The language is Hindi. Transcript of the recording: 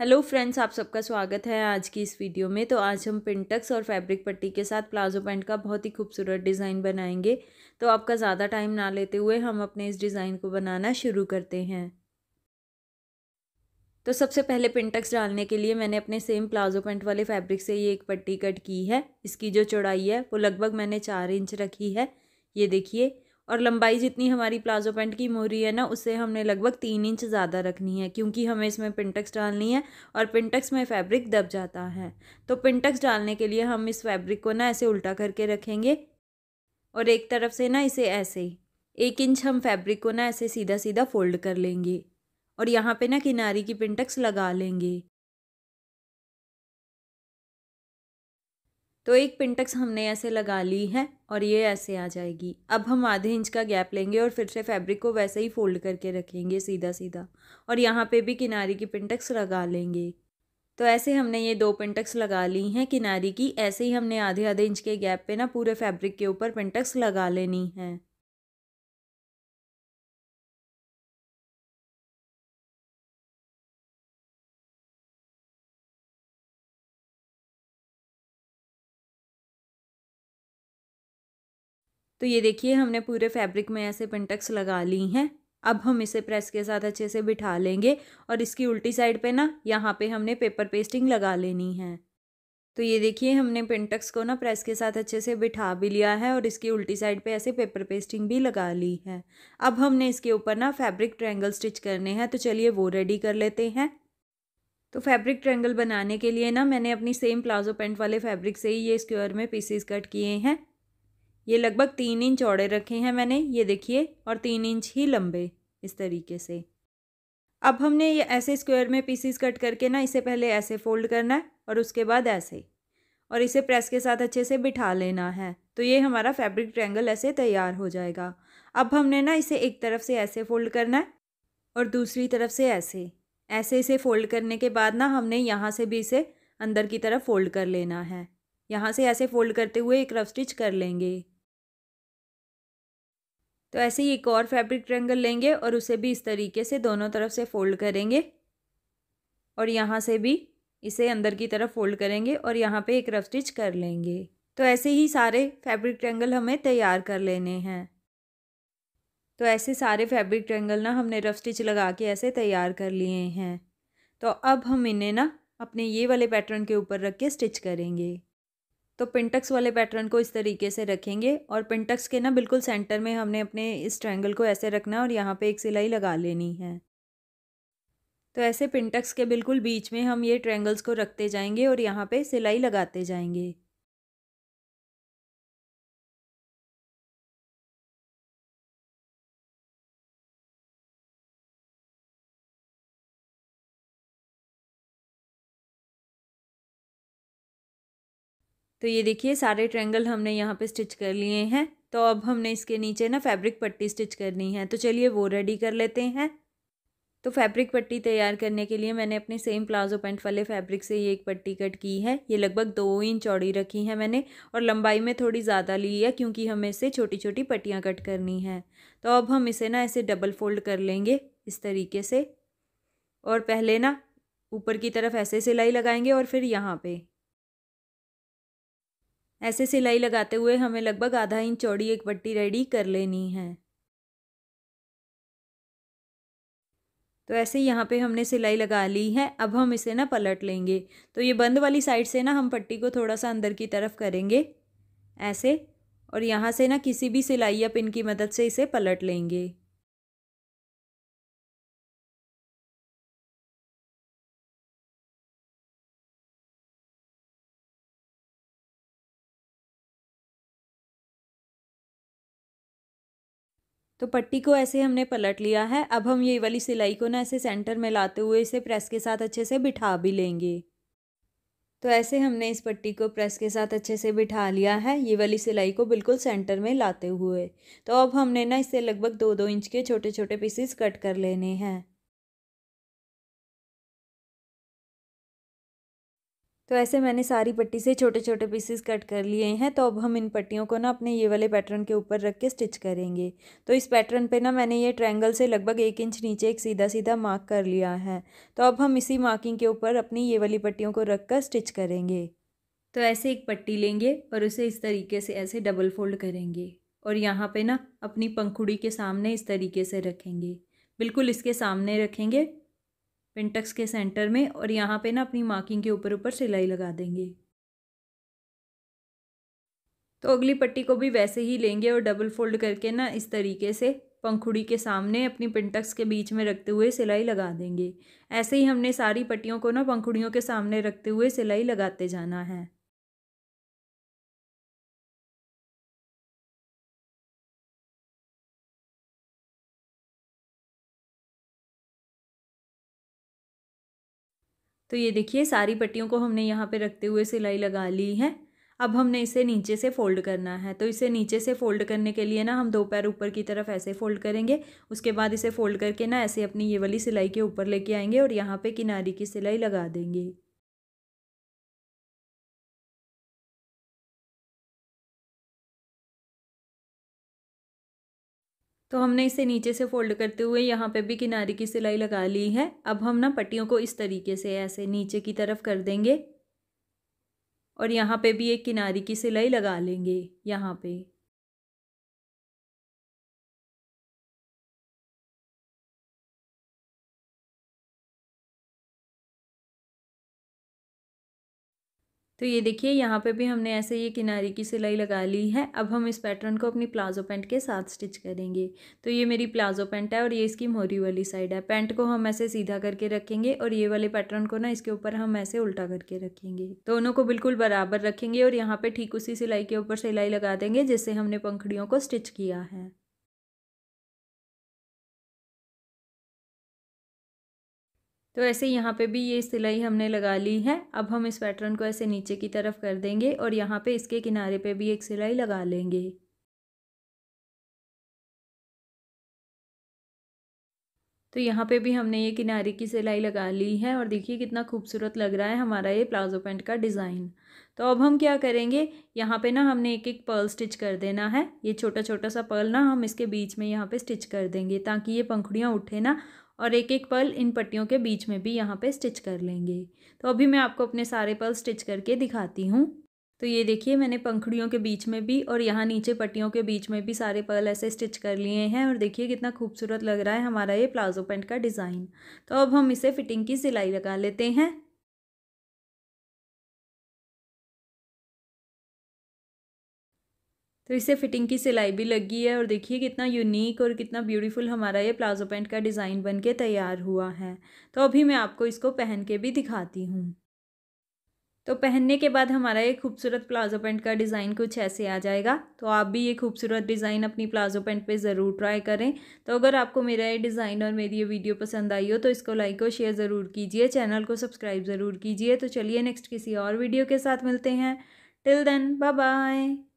हेलो फ्रेंड्स आप सबका स्वागत है आज की इस वीडियो में तो आज हम पिंटक्स और फैब्रिक पट्टी के साथ प्लाजो पैंट का बहुत ही खूबसूरत डिज़ाइन बनाएंगे तो आपका ज़्यादा टाइम ना लेते हुए हम अपने इस डिज़ाइन को बनाना शुरू करते हैं तो सबसे पहले पिंटक्स डालने के लिए मैंने अपने सेम प्लाजो पैंट वाले फैब्रिक से ये एक पट्टी कट की है इसकी जो चौड़ाई है वो लगभग मैंने चार इंच रखी है ये देखिए और लंबाई जितनी हमारी प्लाजो पैंट की मोहरी है ना उससे हमने लगभग तीन इंच ज़्यादा रखनी है क्योंकि हमें इसमें पिंटक्स डालनी है और पिंटक्स में फैब्रिक दब जाता है तो पिंटक्स डालने के लिए हम इस फैब्रिक को ना ऐसे उल्टा करके रखेंगे और एक तरफ से ना इसे ऐसे ही एक इंच हम फैब्रिक को ना ऐसे सीधा सीधा फोल्ड कर लेंगे और यहाँ पे ना किनारी की पिंटक्स लगा लेंगे तो एक पिंटक्स हमने ऐसे लगा ली है और ये ऐसे आ जाएगी अब हम आधे इंच का गैप लेंगे और फिर से फैब्रिक को वैसे ही फोल्ड करके रखेंगे सीधा सीधा और यहाँ पे भी किनारे की पिंटक्स लगा लेंगे तो ऐसे हमने ये दो पिंटक्स लगा ली हैं किनारे की ऐसे ही हमने आधे आधे इंच के गैप पे ना पूरे फैब्रिक के ऊपर पिंटक्स लगा लेनी है तो ये देखिए हमने पूरे फैब्रिक में ऐसे पिंटक्स लगा ली हैं अब हम इसे प्रेस के साथ अच्छे से बिठा लेंगे और इसकी उल्टी साइड पे ना यहाँ पे हमने पेपर पेस्टिंग लगा लेनी है तो ये देखिए हमने पिंटक्स को ना प्रेस के साथ अच्छे से बिठा भी लिया है और इसकी उल्टी साइड पे ऐसे पेपर पेस्टिंग भी लगा ली है अब हमने इसके ऊपर ना फैब्रिक ट्रैंगल स्टिच करने हैं तो चलिए वो रेडी कर लेते हैं तो फैब्रिक ट्रैंगल बनाने के लिए ना मैंने अपनी सेम प्लाजो पेंट वाले फैब्रिक से ही ये स्क्योर में पीसीस कट किए हैं ये लगभग तीन इंच चौड़े रखे हैं मैंने ये देखिए और तीन इंच ही लंबे इस तरीके से अब हमने ये ऐसे स्क्वायर में पीसीस कट करके ना इसे पहले ऐसे फोल्ड करना है और उसके बाद ऐसे और इसे प्रेस के साथ अच्छे से बिठा लेना है तो ये हमारा फैब्रिक ट्रैंगल ऐसे तैयार हो जाएगा अब हमने ना इसे एक तरफ से ऐसे फोल्ड करना है और दूसरी तरफ से ऐसे ऐसे इसे फोल्ड करने के बाद ना हमने यहाँ से भी इसे अंदर की तरफ फोल्ड कर लेना है यहाँ से ऐसे फोल्ड करते हुए एक रफ स्टिच कर लेंगे तो ऐसे ही एक और फैब्रिक ट्रेंगल लेंगे और उसे भी इस तरीके से दोनों तरफ से फोल्ड करेंगे और यहाँ से भी इसे अंदर की तरफ फोल्ड करेंगे और यहाँ पे एक रफ स्टिच कर लेंगे तो ऐसे ही सारे फैब्रिक ट्रेंगल हमें तैयार कर लेने हैं तो ऐसे सारे फैब्रिक ट्रेंगल ना हमने रफ स्टिच लगा के ऐसे तैयार कर लिए हैं तो अब हम इन्हें ना अपने ये वाले पैटर्न के ऊपर रख के स्टिच करेंगे तो पिंटक्स वाले पैटर्न को इस तरीके से रखेंगे और पिंटक्स के ना बिल्कुल सेंटर में हमने अपने इस ट्रायंगल को ऐसे रखना है और यहाँ पे एक सिलाई लगा लेनी है तो ऐसे पिंटक्स के बिल्कुल बीच में हम ये ट्रायंगल्स को रखते जाएंगे और यहाँ पे सिलाई लगाते जाएंगे तो ये देखिए सारे ट्रेंगल हमने यहाँ पे स्टिच कर लिए हैं तो अब हमने इसके नीचे ना फैब्रिक पट्टी स्टिच करनी है तो चलिए वो रेडी कर लेते हैं तो फैब्रिक पट्टी तैयार करने के लिए मैंने अपने सेम प्लाजो पैंट वाले फैब्रिक से ये एक पट्टी कट की है ये लगभग दो इंच चौड़ी रखी है मैंने और लंबाई में थोड़ी ज़्यादा ली है क्योंकि हमें इसे छोटी छोटी पट्टियाँ कट करनी है तो अब हम इसे ना ऐसे डबल फोल्ड कर लेंगे इस तरीके से और पहले ना ऊपर की तरफ ऐसे सिलाई लगाएंगे और फिर यहाँ पे ऐसे सिलाई लगाते हुए हमें लगभग आधा इंच चौड़ी एक पट्टी रेडी कर लेनी है तो ऐसे यहाँ पे हमने सिलाई लगा ली है अब हम इसे ना पलट लेंगे तो ये बंद वाली साइड से ना हम पट्टी को थोड़ा सा अंदर की तरफ करेंगे ऐसे और यहाँ से ना किसी भी सिलाई या पिन की मदद से इसे पलट लेंगे तो पट्टी को ऐसे हमने पलट लिया है अब हम ये वाली सिलाई को ना ऐसे सेंटर में लाते हुए इसे प्रेस के साथ अच्छे से बिठा भी लेंगे तो ऐसे हमने इस पट्टी को प्रेस के साथ अच्छे से बिठा लिया है ये वाली सिलाई को बिल्कुल सेंटर में लाते हुए तो अब हमने ना इसे लगभग दो दो इंच के छोटे छोटे पीसेस कट कर लेने हैं तो ऐसे मैंने सारी पट्टी से छोटे छोटे पीसेस कट कर लिए हैं तो अब हम इन पट्टियों को ना अपने ये वाले पैटर्न के ऊपर रख के स्टिच करेंगे तो इस पैटर्न पे ना मैंने ये ट्रायंगल से लगभग एक इंच नीचे एक सीधा सीधा मार्क कर लिया है तो अब हम इसी मार्किंग के ऊपर अपनी ये वाली पट्टियों को रख कर स्टिच करेंगे तो ऐसे एक पट्टी लेंगे और उसे इस तरीके से ऐसे डबल फोल्ड करेंगे और यहाँ पर ना अपनी पंखुड़ी के सामने इस तरीके से रखेंगे बिल्कुल इसके सामने रखेंगे पिंटक्स के सेंटर में और यहाँ पे ना अपनी मार्किंग के ऊपर ऊपर सिलाई लगा देंगे तो अगली पट्टी को भी वैसे ही लेंगे और डबल फोल्ड करके ना इस तरीके से पंखुड़ी के सामने अपनी पिंटक्स के बीच में रखते हुए सिलाई लगा देंगे ऐसे ही हमने सारी पट्टियों को ना पंखुड़ियों के सामने रखते हुए सिलाई लगाते जाना है तो ये देखिए सारी पट्टियों को हमने यहाँ पे रखते हुए सिलाई लगा ली है अब हमने इसे नीचे से फ़ोल्ड करना है तो इसे नीचे से फ़ोल्ड करने के लिए ना हम दो पैर ऊपर की तरफ ऐसे फ़ोल्ड करेंगे उसके बाद इसे फ़ोल्ड करके ना ऐसे अपनी ये वाली सिलाई के ऊपर लेके आएंगे और यहाँ पे किनारी की सिलाई लगा देंगे तो हमने इसे नीचे से फोल्ड करते हुए यहाँ पे भी किनारे की सिलाई लगा ली है अब हम ना पट्टियों को इस तरीके से ऐसे नीचे की तरफ कर देंगे और यहाँ पे भी एक किनारे की सिलाई लगा लेंगे यहाँ पे तो ये देखिए यहाँ पे भी हमने ऐसे ये किनारे की सिलाई लगा ली है अब हम इस पैटर्न को अपनी प्लाजो पैंट के साथ स्टिच करेंगे तो ये मेरी प्लाजो पैंट है और ये इसकी मोरी वाली साइड है पैंट को हम ऐसे सीधा करके रखेंगे और ये वाले पैटर्न को ना इसके ऊपर हम ऐसे उल्टा करके रखेंगे दोनों को बिल्कुल बराबर रखेंगे और यहाँ पर ठीक उसी सिलाई के ऊपर सिलाई लगा देंगे जिससे हमने पंखड़ियों को स्टिच किया है तो ऐसे यहाँ पे भी ये सिलाई हमने लगा ली है अब हम इस पैटर्न को ऐसे नीचे की तरफ कर देंगे और यहाँ पे इसके किनारे पे भी एक सिलाई लगा लेंगे तो यहाँ पे भी हमने ये किनारे की सिलाई लगा ली है और देखिए कितना खूबसूरत लग रहा है हमारा ये प्लाजो पैंट का डिज़ाइन तो अब हम क्या करेंगे यहाँ पे ना हमने एक एक पर्ल स्टिच कर देना है ये छोटा छोटा सा पर्ल ना हम इसके बीच में यहाँ पे स्टिच कर देंगे ताकि ये पंखुड़ियाँ उठे ना और एक एक पल इन पट्टियों के बीच में भी यहाँ पे स्टिच कर लेंगे तो अभी मैं आपको अपने सारे पल स्टिच करके दिखाती हूँ तो ये देखिए मैंने पंखड़ियों के बीच में भी और यहाँ नीचे पट्टियों के बीच में भी सारे पल ऐसे स्टिच कर लिए हैं और देखिए कितना खूबसूरत लग रहा है हमारा ये प्लाजो पैंट का डिज़ाइन तो अब हम इसे फिटिंग की सिलाई लगा लेते हैं तो इसे फिटिंग की सिलाई भी लगी है और देखिए कितना यूनिक और कितना ब्यूटीफुल हमारा ये प्लाजो पैंट का डिज़ाइन बन के तैयार हुआ है तो अभी मैं आपको इसको पहन के भी दिखाती हूँ तो पहनने के बाद हमारा ये खूबसूरत प्लाजो पैंट का डिज़ाइन कुछ ऐसे आ जाएगा तो आप भी ये खूबसूरत डिज़ाइन अपनी प्लाजो पैंट पे ज़रूर ट्राई करें तो अगर आपको मेरा ये डिज़ाइन और मेरी ये वीडियो पसंद आई हो तो इसको लाइक और शेयर ज़रूर कीजिए चैनल को सब्सक्राइब ज़रूर कीजिए तो चलिए नेक्स्ट किसी और वीडियो के साथ मिलते हैं टिल देन बाय बाय